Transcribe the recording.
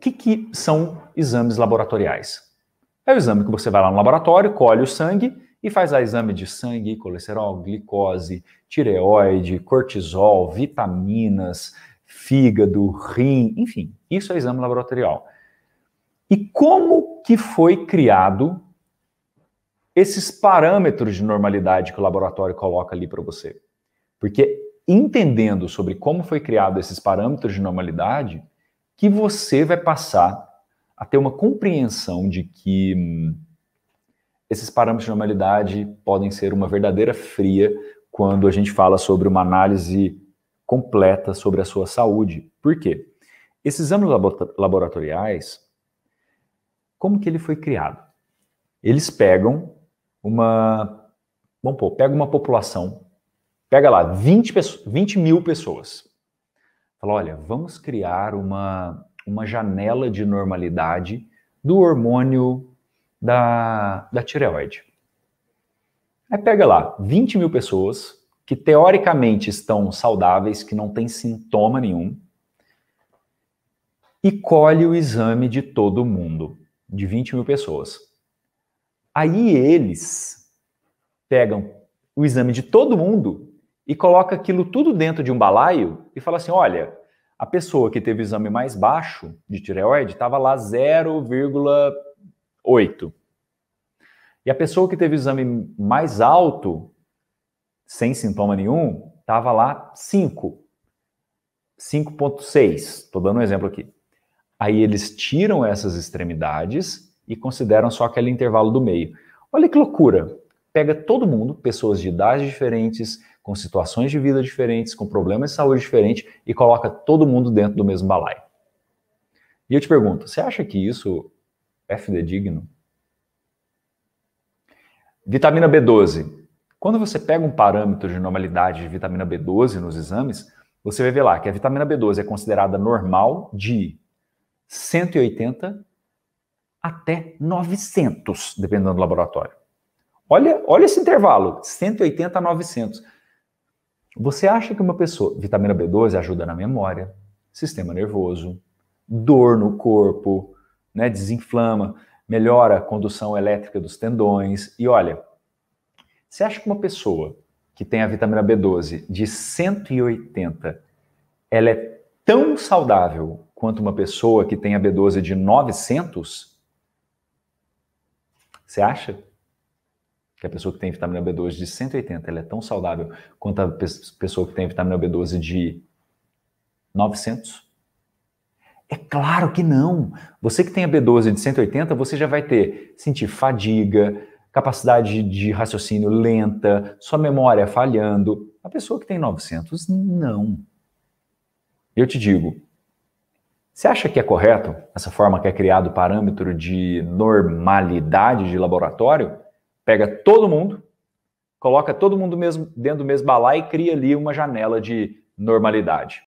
que, que são exames laboratoriais? É o exame que você vai lá no laboratório, colhe o sangue e faz lá exame de sangue, colesterol, glicose, tireoide, cortisol, vitaminas, fígado, rim, enfim, isso é exame laboratorial. E como que foi criado esses parâmetros de normalidade que o laboratório coloca ali para você? Porque entendendo sobre como foi criado esses parâmetros de normalidade, que você vai passar a ter uma compreensão de que hum, esses parâmetros de normalidade podem ser uma verdadeira fria quando a gente fala sobre uma análise completa sobre a sua saúde. Por quê? Esses exames laboratoriais, como que ele foi criado? Eles pegam uma, bom pô, pega uma população, pega lá 20, 20 mil pessoas, Fala, olha, vamos criar uma, uma janela de normalidade do hormônio da, da tireoide. Aí pega lá 20 mil pessoas que teoricamente estão saudáveis, que não têm sintoma nenhum, e colhe o exame de todo mundo, de 20 mil pessoas. Aí eles pegam o exame de todo mundo e coloca aquilo tudo dentro de um balaio e fala assim: olha, a pessoa que teve o exame mais baixo de tireoide estava lá 0,8. E a pessoa que teve o exame mais alto, sem sintoma nenhum, estava lá 5. 5,6. Estou dando um exemplo aqui. Aí eles tiram essas extremidades e consideram só aquele intervalo do meio. Olha que loucura! pega todo mundo, pessoas de idades diferentes, com situações de vida diferentes, com problemas de saúde diferentes, e coloca todo mundo dentro do mesmo balaio. E eu te pergunto, você acha que isso é fidedigno? Vitamina B12. Quando você pega um parâmetro de normalidade de vitamina B12 nos exames, você vai ver lá que a vitamina B12 é considerada normal de 180 até 900, dependendo do laboratório. Olha, olha esse intervalo, 180 a 900. Você acha que uma pessoa, vitamina B12 ajuda na memória, sistema nervoso, dor no corpo, né, desinflama, melhora a condução elétrica dos tendões. E olha, você acha que uma pessoa que tem a vitamina B12 de 180, ela é tão saudável quanto uma pessoa que tem a B12 de 900? Você acha? que a pessoa que tem vitamina B12 de 180 ela é tão saudável quanto a pessoa que tem vitamina B12 de 900? É claro que não. Você que tem a B12 de 180, você já vai ter sentir fadiga, capacidade de raciocínio lenta, sua memória falhando. A pessoa que tem 900, não. Eu te digo, você acha que é correto essa forma que é criado o parâmetro de normalidade de laboratório? Pega todo mundo, coloca todo mundo mesmo dentro do mesmo balai e cria ali uma janela de normalidade.